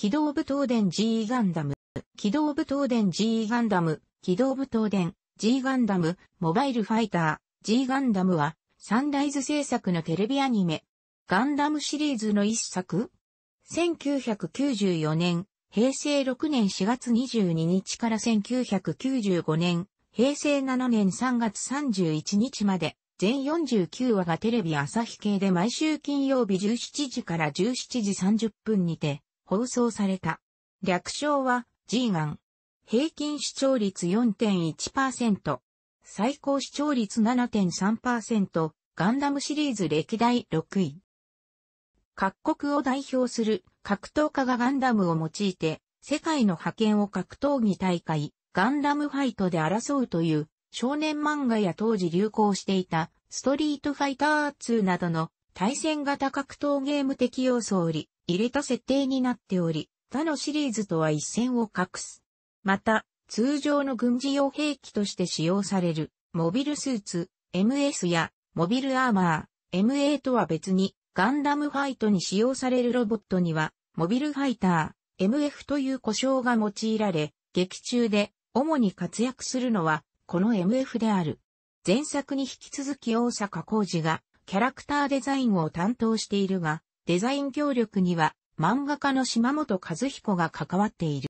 機動部東電 G ガンダム、機動部東電 G ガンダム、機動部東電 G ガンダム、モバイルファイター G ガンダムは、サンライズ制作のテレビアニメ、ガンダムシリーズの一作 ?1994 年、平成6年4月22日から1995年、平成7年3月31日まで、全49話がテレビ朝日系で毎週金曜日17時から17時30分にて、放送された。略称は G ガン。平均視聴率4.1%。最高視聴率7.3%。ガンダムシリーズ歴代6位。各国を代表する格闘家がガンダムを用いて、世界の覇権を格闘技大会、ガンダムファイトで争うという少年漫画や当時流行していたストリートファイター2などの対戦型格闘ゲーム的要素を入れた設定になっており、他のシリーズとは一線を画す。また、通常の軍事用兵器として使用される、モビルスーツ、MS や、モビルアーマー、MA とは別に、ガンダムファイトに使用されるロボットには、モビルファイター、MF という呼称が用いられ、劇中で主に活躍するのは、この MF である。前作に引き続き大阪工事がキャラクターデザインを担当しているが、デザイン協力には漫画家の島本和彦が関わっている。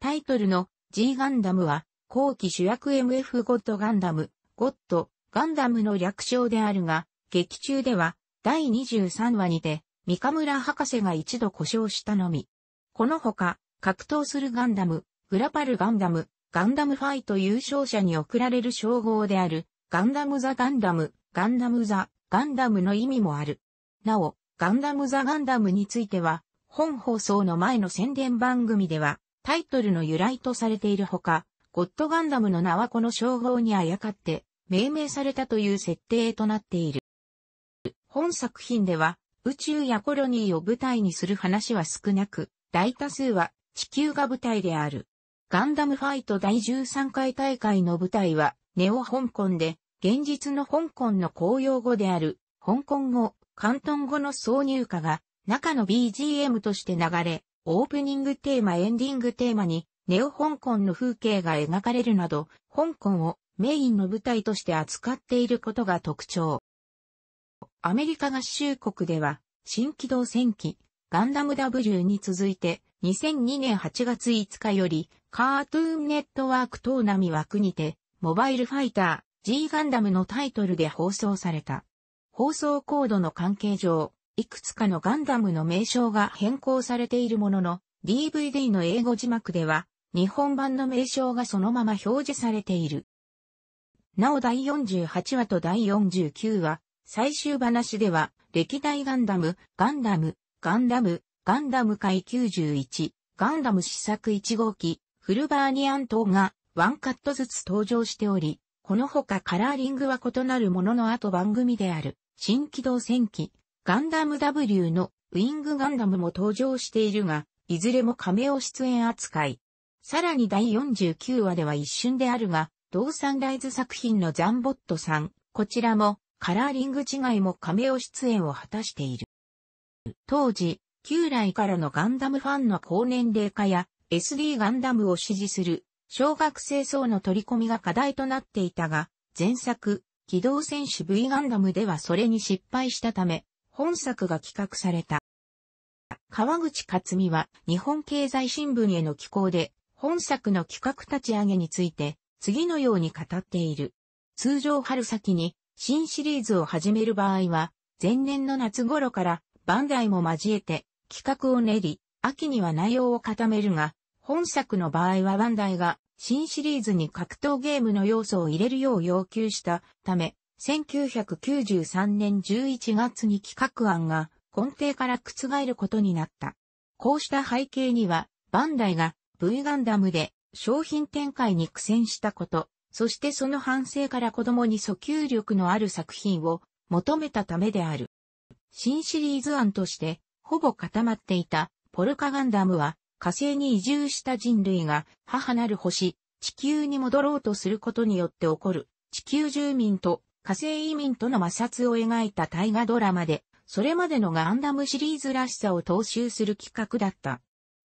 タイトルの G ガンダムは、後期主役 MF ゴッドガンダム、ゴッド、ガンダムの略称であるが、劇中では第23話にて、三河村博士が一度故障したのみ。このほか、格闘するガンダム、グラパルガンダム、ガンダムファイト優勝者に贈られる称号である、ガンダムザ・ガンダム、ガンダムザ・ガンダムの意味もある。なお、ガンダムザ・ガンダムについては、本放送の前の宣伝番組では、タイトルの由来とされているほか、ゴッドガンダムの名はこの称号にあやかって、命名されたという設定となっている。本作品では、宇宙やコロニーを舞台にする話は少なく、大多数は地球が舞台である。ガンダムファイト第13回大会の舞台は、ネオ香港で、現実の香港の公用語である、香港語、関東語の挿入歌が、中の BGM として流れ、オープニングテーマエンディングテーマに、ネオ香港の風景が描かれるなど、香港をメインの舞台として扱っていることが特徴。アメリカ合衆国では、新機動戦機、ガンダム W に続いて、2002年8月5日より、カートゥーンネットワーク等並枠にて、モバイルファイタ G ガンダムのタイトルで放送された。放送コードの関係上、いくつかのガンダムの名称が変更されているものの、DVD の英語字幕では、日本版の名称がそのまま表示されている。なお第48話と第49話、最終話では、歴代ガンダム、ガンダム、ガンダム、ガンダム界91、ガンダム試作1号機、フルバーニアン島がワンカットずつ登場しており、このほかカラーリングは異なるものの後番組である、新機動戦機、ガンダム W のウィングガンダムも登場しているが、いずれも亀を出演扱い。さらに第49話では一瞬であるが、同サンライズ作品のザンボットさん、こちらもカラーリング違いも亀を出演を果たしている。当時、旧来からのガンダムファンの高年齢化や SD ガンダムを支持する小学生層の取り込みが課題となっていたが、前作、機動戦士 V ガンダムではそれに失敗したため、本作が企画された。川口克美は日本経済新聞への寄稿で、本作の企画立ち上げについて、次のように語っている。通常春先に新シリーズを始める場合は、前年の夏頃からバンダイも交えて企画を練り、秋には内容を固めるが、本作の場合はバンダイが新シリーズに格闘ゲームの要素を入れるよう要求したため、1993年11月に企画案が根底から覆ることになった。こうした背景には、バンダイが V ガンダムで商品展開に苦戦したこと、そしてその反省から子供に訴求力のある作品を求めたためである。新シリーズ案として、ほぼ固まっていたポルカガンダムは火星に移住した人類が母なる星、地球に戻ろうとすることによって起こる地球住民と火星移民との摩擦を描いた大河ドラマで、それまでのガンダムシリーズらしさを踏襲する企画だった。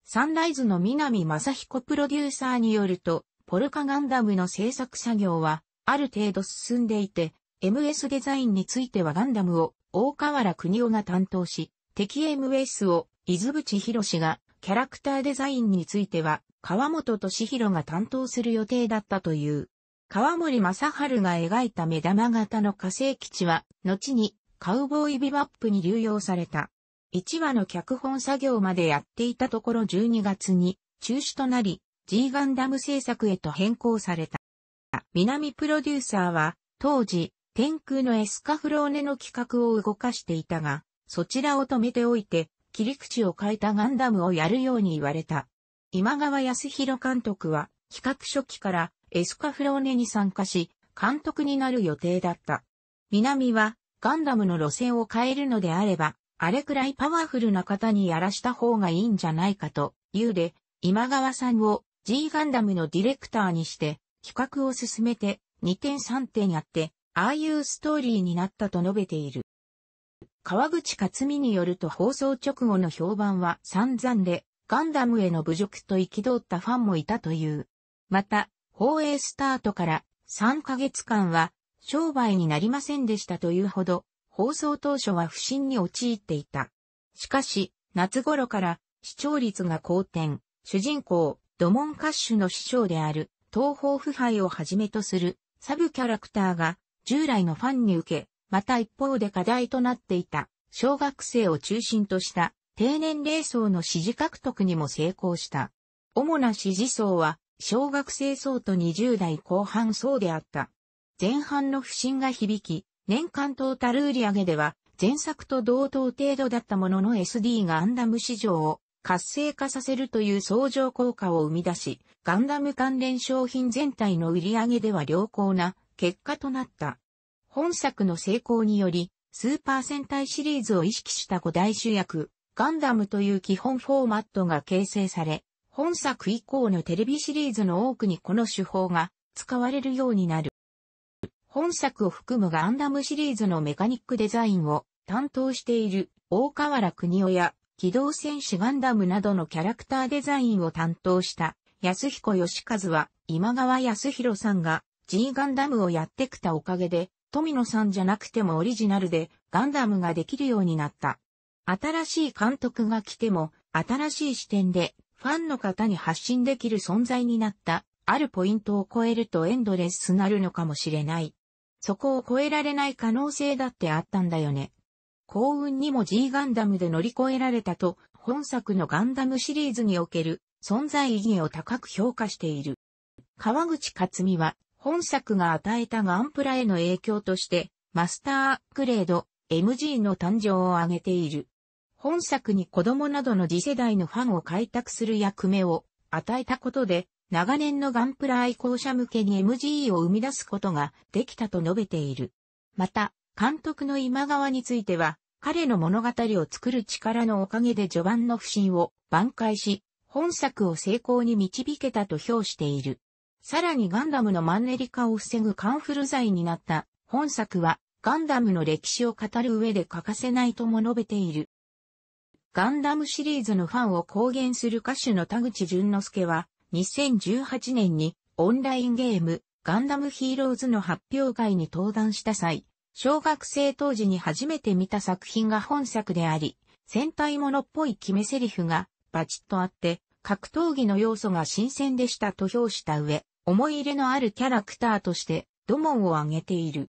サンライズの南正彦プロデューサーによると、ポルカガンダムの制作作業は、ある程度進んでいて、MS デザインについてはガンダムを大河原国夫が担当し、敵 MS を伊豆淵博士がキャラクターデザインについては、川本敏弘が担当する予定だったという。川森正春が描いた目玉型の火星基地は、後にカウボーイビバップに流用された。1話の脚本作業までやっていたところ12月に中止となり、G ガンダム制作へと変更された。南プロデューサーは、当時、天空のエスカフローネの企画を動かしていたが、そちらを止めておいて、切り口を変えたガンダムをやるように言われた。今川康弘監督は企画初期からエスカフローネに参加し、監督になる予定だった。南はガンダムの路線を変えるのであれば、あれくらいパワフルな方にやらした方がいいんじゃないかと、言うで、今川さんを G ガンダムのディレクターにして、企画を進めて、2点3点やって、ああいうストーリーになったと述べている。川口克美によると放送直後の評判は散々で、ガンダムへの侮辱と憤ったファンもいたという。また、放映スタートから3ヶ月間は商売になりませんでしたというほど、放送当初は不審に陥っていた。しかし、夏頃から視聴率が好転、主人公、ドモン歌手の師匠である、東方腐敗をはじめとするサブキャラクターが従来のファンに受け、また一方で課題となっていた、小学生を中心とした低年齢層の支持獲得にも成功した。主な支持層は、小学生層と20代後半層であった。前半の不振が響き、年間トータル売上では、前作と同等程度だったものの SD がアンダム市場を活性化させるという相乗効果を生み出し、ガンダム関連商品全体の売り上げでは良好な結果となった。本作の成功により、スーパー戦隊シリーズを意識した5大主役、ガンダムという基本フォーマットが形成され、本作以降のテレビシリーズの多くにこの手法が使われるようになる。本作を含むガンダムシリーズのメカニックデザインを担当している大河原国夫や機動戦士ガンダムなどのキャラクターデザインを担当した安彦義和は今川康弘さんが G ガンダムをやってきたおかげで富野さんじゃなくてもオリジナルでガンダムができるようになった。新しい監督が来ても、新しい視点でファンの方に発信できる存在になった。あるポイントを超えるとエンドレスなるのかもしれない。そこを超えられない可能性だってあったんだよね。幸運にも G ガンダムで乗り越えられたと、本作のガンダムシリーズにおける存在意義を高く評価している。川口克美は本作が与えたガンプラへの影響として、マスターグレード MG の誕生を挙げている。本作に子供などの次世代のファンを開拓する役目を与えたことで、長年のガンプラ愛好者向けに MG を生み出すことができたと述べている。また、監督の今川については、彼の物語を作る力のおかげで序盤の不信を挽回し、本作を成功に導けたと評している。さらにガンダムのマンネリ化を防ぐカンフル剤になった本作はガンダムの歴史を語る上で欠かせないとも述べている。ガンダムシリーズのファンを公言する歌手の田口淳之介は2018年にオンラインゲームガンダムヒーローズの発表会に登壇した際、小学生当時に初めて見た作品が本作であり、戦隊ものっぽい決め台詞がバチッとあって、格闘技の要素が新鮮でしたと評した上、思い入れのあるキャラクターとして土門を挙げている。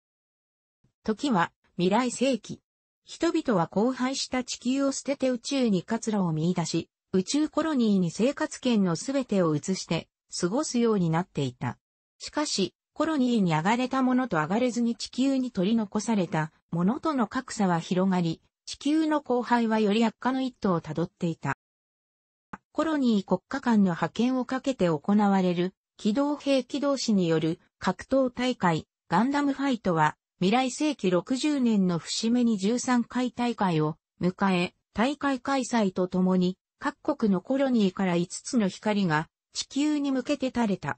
時は未来世紀。人々は荒廃した地球を捨てて宇宙に活路を見出し、宇宙コロニーに生活圏のすべてを移して過ごすようになっていた。しかし、コロニーに上がれたものと上がれずに地球に取り残されたものとの格差は広がり、地球の荒廃はより悪化の一途をたどっていた。コロニー国家間の覇権をかけて行われる機動兵器同士による格闘大会、ガンダムファイトは、未来世紀60年の節目に13回大会を迎え、大会開催とともに、各国のコロニーから5つの光が地球に向けて垂れた。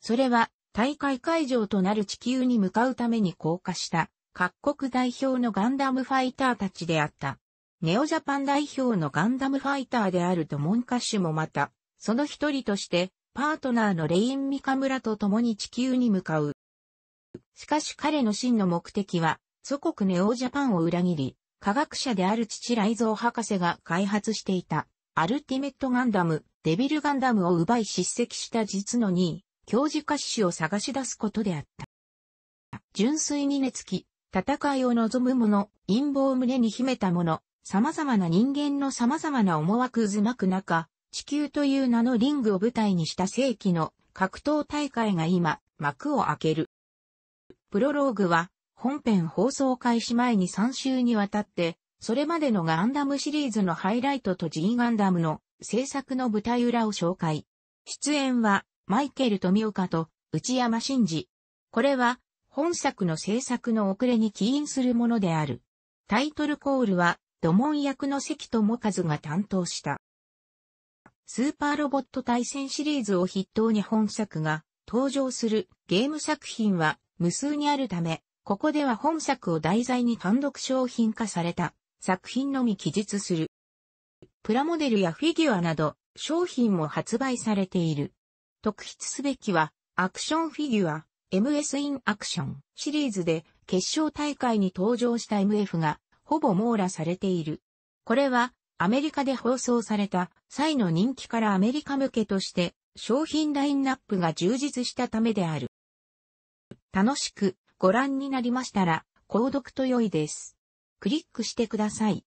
それは、大会会場となる地球に向かうために降下した各国代表のガンダムファイターたちであった。ネオジャパン代表のガンダムファイターであるドモンカッシュもまた、その一人としてパートナーのレイン・ミカ村と共に地球に向かう。しかし彼の真の目的は、祖国ネオジャパンを裏切り、科学者である父雷蔵博士が開発していた、アルティメットガンダム、デビルガンダムを奪い叱責した実の2位、教授歌手を探し出すことであった。純粋に寝つき、戦いを望む者、陰謀を胸に秘めた者、様々な人間の様々な思惑渦巻く中、地球という名のリングを舞台にした世紀の格闘大会が今、幕を開ける。プロローグは、本編放送開始前に3週にわたって、それまでのガンダムシリーズのハイライトと G ガンダムの制作の舞台裏を紹介。出演は、マイケル富岡と内山真二。これは、本作の制作の遅れに起因するものである。タイトルコールは、土門役の関智和が担当した。スーパーロボット対戦シリーズを筆頭に本作が登場するゲーム作品は無数にあるため、ここでは本作を題材に単独商品化された作品のみ記述する。プラモデルやフィギュアなど商品も発売されている。特筆すべきはアクションフィギュア MS in アクションシリーズで決勝大会に登場した MF がほぼ網羅されている。これはアメリカで放送された際の人気からアメリカ向けとして商品ラインナップが充実したためである。楽しくご覧になりましたら、購読と良いです。クリックしてください。